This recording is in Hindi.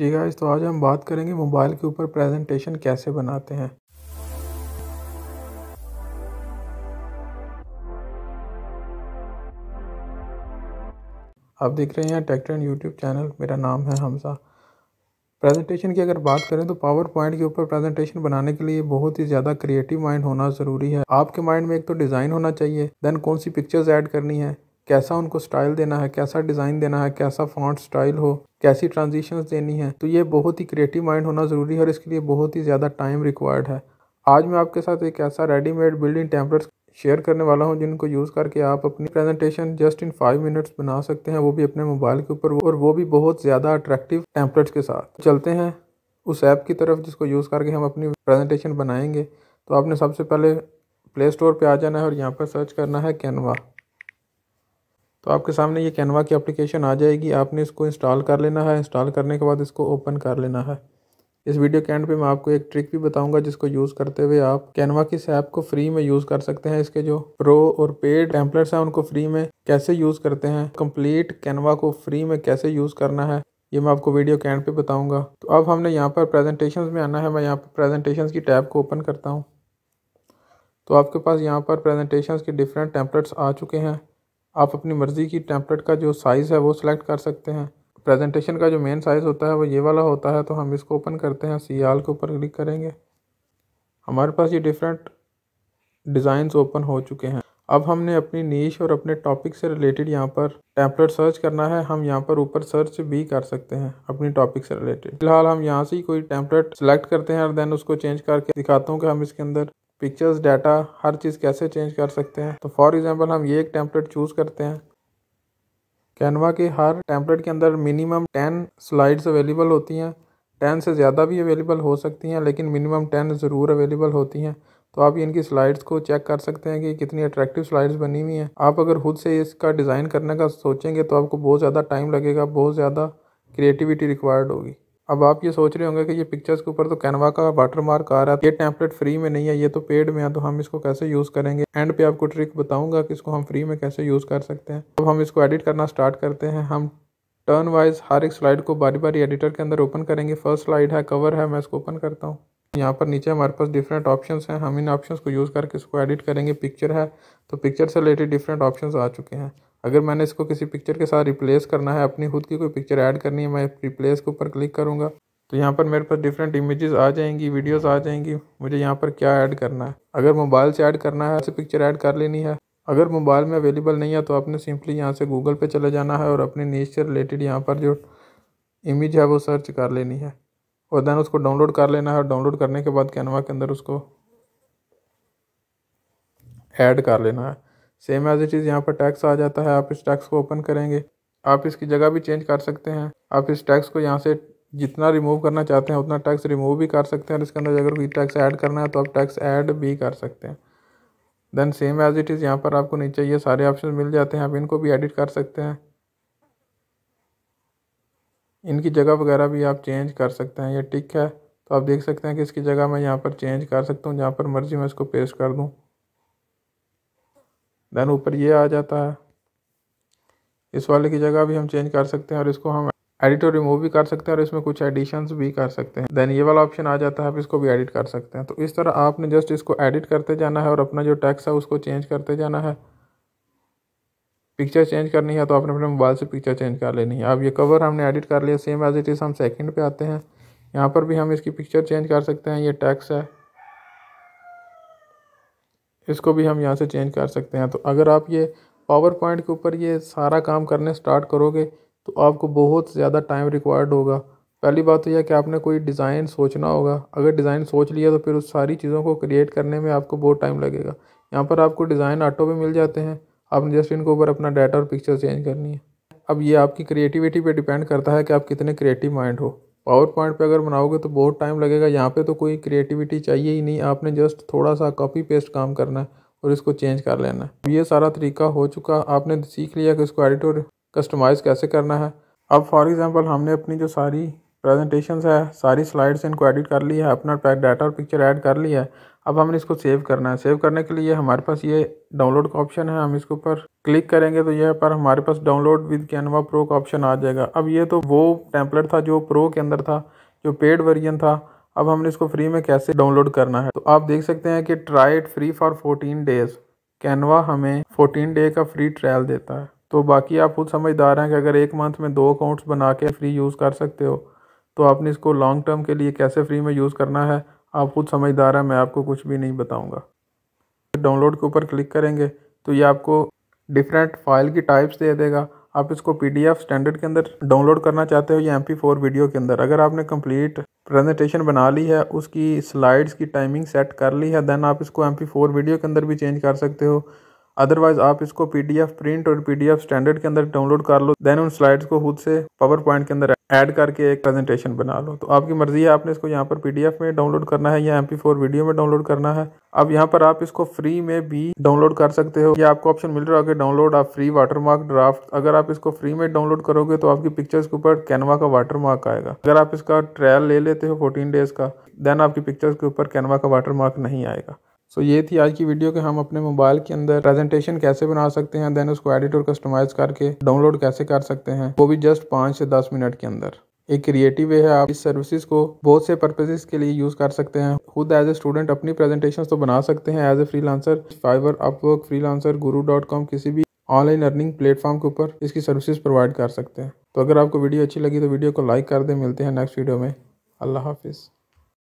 जी गाइस तो आज हम बात करेंगे मोबाइल के ऊपर प्रेजेंटेशन कैसे बनाते हैं आप देख रहे हैं टेक्टर एंड यूट्यूब चैनल मेरा नाम है हमसा प्रेजेंटेशन की अगर बात करें तो पावर पॉइंट के ऊपर प्रेजेंटेशन बनाने के लिए बहुत ही ज़्यादा क्रिएटिव माइंड होना ज़रूरी है आपके माइंड में एक तो डिज़ाइन होना चाहिए देन कौन सी पिक्चर्स ऐड करनी है कैसा उनको स्टाइल देना है कैसा डिज़ाइन देना है कैसा फॉन्ट स्टाइल हो कैसी ट्रांजिशंस देनी है तो ये बहुत ही क्रिएटिव माइंड होना ज़रूरी है और इसके लिए बहुत ही ज़्यादा टाइम रिक्वायर्ड है आज मैं आपके साथ एक ऐसा रेडीमेड बिल्डिंग टेम्पलेट्स शेयर करने वाला हूँ जिनको यूज़ करके आप अपनी presentation just in five minutes बना सकते हैं वो भी अपने मोबाइल के ऊपर और वो भी बहुत ज़्यादा अट्रैक्टिव टेम्पलेट्स के साथ तो चलते हैं उस ऐप की तरफ जिसको यूज़ करके हम अपनी प्रेजेंटेशन बनाएंगे तो आपने सबसे पहले प्ले स्टोर पर आ जाना है और यहाँ पर सर्च करना है कैनवा तो आपके सामने ये कैनवा की एप्लीकेशन आ जाएगी आपने इसको इंस्टॉल कर लेना है इंस्टॉल करने के बाद इसको ओपन कर लेना है इस वीडियो के एंड पे मैं आपको एक ट्रिक भी बताऊंगा जिसको यूज़ करते हुए आप कैनवा की इस ऐप को फ्री में यूज़ कर सकते हैं इसके जो प्रो और पेड टैंपलेट्स हैं उनको फ्री में कैसे यूज़ करते हैं कंप्लीट कैनवा को फ्री में कैसे यूज़ करना है ये मैं आपको वीडियो के एंड पे बताऊंगा तो अब हमने यहाँ पर प्रेजेंटेशन में आना है मैं यहाँ पर प्रेजेंटेशन की टैब को ओपन करता हूँ तो आपके पास यहाँ पर प्रेजेंटेशन के डिफरेंट टैम्पलेट्स आ चुके हैं आप अपनी मर्ज़ी की टैंपलेट का जो साइज़ है वो सिलेक्ट कर सकते हैं प्रेजेंटेशन का जो मेन साइज़ होता है वो ये वाला होता है तो हम इसको ओपन करते हैं सी आल के ऊपर क्लिक करेंगे हमारे पास ये डिफरेंट डिज़ाइंस ओपन हो चुके हैं अब हमने अपनी नीच और अपने टॉपिक से रिलेटेड यहाँ पर टैंपलेट सर्च करना है हम यहाँ पर ऊपर सर्च भी कर सकते हैं अपनी टॉपिक से रिलेटेड फिलहाल हम यहाँ से ही कोई टैंपलेट सेलेक्ट करते हैं और देन उसको चेंज करके दिखाता हूँ कि हम इसके अंदर पिक्चर्स डाटा हर चीज़ कैसे चेंज कर सकते हैं तो फॉर एग्ज़ाम्पल हम ये एक टेम्पलेट चूज़ करते हैं कैनवा के हर टेम्पलेट के अंदर मिनिमम टेन स्लाइड्स अवेलेबल होती हैं टेन से ज़्यादा भी अवेलेबल हो सकती हैं लेकिन मिनिमम टेन ज़रूर अवेलेबल होती हैं तो आप इनकी स्लाइड्स को चेक कर सकते हैं कि कितनी अट्रैक्टिव स्लाइड्स बनी हुई हैं आप अगर खुद से इसका डिज़ाइन करने का सोचेंगे तो आपको बहुत ज़्यादा टाइम लगेगा बहुत ज़्यादा क्रिएटिविटी रिक्वायर्ड होगी अब आप ये सोच रहे होंगे कि ये पिक्चर्स के ऊपर तो कैनवा का वाटर मार्क आ रहा है ये टैंपलेट फ्री में नहीं है ये तो पेड में है तो हम इसको कैसे यूज़ करेंगे एंड पे आपको ट्रिक बताऊंगा कि इसको हम फ्री में कैसे यूज़ कर सकते हैं अब हम इसको एडिट करना स्टार्ट करते हैं हम टर्न वाइज हर एक स्लाइड को बारी बारी एडिटर के अंदर ओपन करेंगे फर्स्ट स्लाइड है कवर है मैं इसको ओपन करता हूँ यहाँ पर नीचे हमारे पास डिफरेंट ऑप्शन हैं हम इन ऑप्शन को यूज़ करके इसको एडिट करेंगे पिक्चर है तो पिक्चर से रिलेटेड डिफरेंट ऑप्शन आ चुके हैं अगर मैंने इसको किसी पिक्चर के साथ रिप्लेस करना है अपनी खुद की कोई पिक्चर ऐड करनी है मैं रिप्लेस के ऊपर क्लिक करूँगा तो यहाँ पर मेरे पास डिफरेंट इमेजेस आ जाएंगी वीडियोस आ जाएंगी मुझे यहाँ पर क्या ऐड करना है अगर मोबाइल से ऐड करना है ऐसे पिक्चर ऐड कर लेनी है अगर मोबाइल में अवेलेबल नहीं है तो आपने सिंपली यहाँ से गूगल पे चले जाना है और अपने नीच से रिलेटेड यहाँ पर जो इमेज है वो सर्च कर लेनी है और दैन उसको डाउनलोड कर लेना है डाउनलोड करने के बाद कैनवा के अंदर उसको ऐड कर लेना है सेम एज इट इज़ यहाँ पर टैक्स आ जाता है आप इस टैक्स को ओपन करेंगे आप इसकी जगह भी चेंज कर सकते हैं आप इस टैक्स को यहाँ से जितना रिमूव करना चाहते हैं उतना टैक्स रिमूव भी कर सकते हैं और इसके अंदर अगर कोई टैक्स ऐड करना है तो आप टैक्स ऐड भी कर सकते हैं then same as it is यहाँ पर आपको नीचे ये सारे ऑप्शन मिल जाते हैं आप इनको भी एडिट कर सकते हैं इनकी जगह वगैरह भी आप चेंज कर सकते हैं ये टिक है तो आप देख सकते हैं कि इसकी जगह मैं यहाँ पर चेंज कर सकता हूँ जहाँ पर मर्ज़ी मैं इसको पेस्ट कर दूँ देन ऊपर ये आ जाता है इस वाले की जगह भी हम चेंज कर सकते हैं और इसको हम एडिट और रिमूव भी कर सकते हैं और इसमें कुछ एडिशंस भी कर सकते हैं देन ये वाला ऑप्शन आ जाता है आप इसको भी एडिट कर सकते हैं तो इस तरह आपने जस्ट इसको एडिट करते जाना है और अपना जो टैक्स है उसको चेंज करते जाना है पिक्चर चेंज करनी है तो आपने अपने मोबाइल से पिक्चर चेंज कर लेनी है अब ये कवर हमने एडिट कर लिया सेम एज इट इज़ हम सेकंड पे आते हैं यहाँ पर भी हम इसकी पिक्चर चेंज कर सकते हैं ये टैक्स है इसको भी हम यहाँ से चेंज कर सकते हैं तो अगर आप ये पावर पॉइंट के ऊपर ये सारा काम करने स्टार्ट करोगे तो आपको बहुत ज़्यादा टाइम रिक्वायर्ड होगा पहली बात तो यह कि आपने कोई डिज़ाइन सोचना होगा अगर डिज़ाइन सोच लिया तो फिर उस सारी चीज़ों को क्रिएट करने में आपको बहुत टाइम लगेगा यहाँ पर आपको डिज़ाइन ऑटो भी मिल जाते हैं आपने जस्ट इनके ऊपर अपना डाटा और पिक्चर चेंज करनी है अब ये आपकी क्रिएटिविटी पे डिपेंड करता है कि आप कितने क्रिएटिव माइंड हो पावर पॉइंट पे अगर बनाओगे तो बहुत टाइम लगेगा यहाँ पे तो कोई क्रिएटिविटी चाहिए ही नहीं आपने जस्ट थोड़ा सा कॉपी पेस्ट काम करना है और इसको चेंज कर लेना है ये सारा तरीका हो चुका आपने सीख लिया कि इसको एडिट और कस्टमाइज़ कैसे करना है अब फॉर एग्ज़ाम्पल हमने अपनी जो सारी प्रेजेंटेशंस है सारी स्लाइड्स इनको एडिट कर ली है अपना डाटा और पिक्चर ऐड कर लिया है अब हमने इसको सेव करना है सेव करने के लिए हमारे पास ये डाउनलोड का ऑप्शन है हम इसके ऊपर क्लिक करेंगे तो यह पर हमारे पास डाउनलोड विद कैनवा प्रो का ऑप्शन आ जाएगा अब ये तो वो टैंपलेट था जो प्रो के अंदर था जो पेड वर्जन था अब हमने इसको फ्री में कैसे डाउनलोड करना है तो आप देख सकते हैं कि try it free for fourteen days Canva हमें फोर्टीन डे का फ्री ट्रायल देता है तो बाकी आप खुद समझदार हैं कि अगर एक मंथ में दो अकाउंट्स बना के फ्री यूज़ कर सकते हो तो आपने इसको लॉन्ग टर्म के लिए कैसे फ्री में यूज़ करना है आप खुद समझदार हैं मैं आपको कुछ भी नहीं बताऊँगा डाउनलोड के ऊपर क्लिक करेंगे तो ये आपको डिफरेंट फाइल की टाइप्स दे देगा आप इसको पीडीएफ स्टैंडर्ड के अंदर डाउनलोड करना चाहते हो या एम फोर वीडियो के अंदर अगर आपने कंप्लीट प्रेजेंटेशन बना ली है उसकी स्लाइड्स की टाइमिंग सेट कर ली है देन आप इसको एम फोर वीडियो के अंदर भी चेंज कर सकते हो अदरवाइज आप इसको पीडीएफ प्रिंट और पीडीएफ स्टैंडर्ड के अंदर डाउनलोड कर लो देन उन स्लाइड्स को खुद से पावर पॉइंट के अंदर ऐड करके एक प्रेजेंटेशन बना लो तो आपकी मर्जी है आपने इसको यहाँ पर पीडीएफ में डाउनलोड करना है या एम वीडियो में डाउनलोड करना है अब यहाँ पर आप इसको फ्री में भी डाउनलोड कर सकते हो या आपको ऑप्शन मिल रहा है डाउनलोड आप फ्री वाटरमार्क ड्राफ्ट अगर आप इसको फ्री में डाउनलोड करोगे तो आपकी पिक्चर्स के ऊपर कैनवा का वाटरमार्क आएगा अगर आप इसका ट्रायल ले लेते हो फोर्टीन डेज का देन आपकी पिक्चर्स के ऊपर कैनवा का वाटर नहीं आएगा सो ये थी आज की वीडियो के हम अपने मोबाइल के अंदर प्रेजेंटेशन कैसे बना सकते हैं देन उसको एडिट और कस्टमाइज़ करके डाउनलोड कैसे कर सकते हैं वो भी जस्ट पाँच से दस मिनट के अंदर एक क्रिएटिव वे है आप इस सर्विसेज को बहुत से पर्पजेज के लिए यूज़ कर सकते हैं खुद एज ए स्टूडेंट अपनी प्रेजेंटेशन तो बना सकते हैं as a freelancer Fiverr Upwork freelancer guru dot com किसी भी ऑनलाइन अर्निंग प्लेटफॉर्म के ऊपर इसकी सर्विसेज प्रोवाइड कर सकते हैं तो अगर आपको वीडियो अच्छी लगी तो वीडियो को लाइक कर दें मिलते हैं नेक्स्ट वीडियो में अल्लाह हाफिज़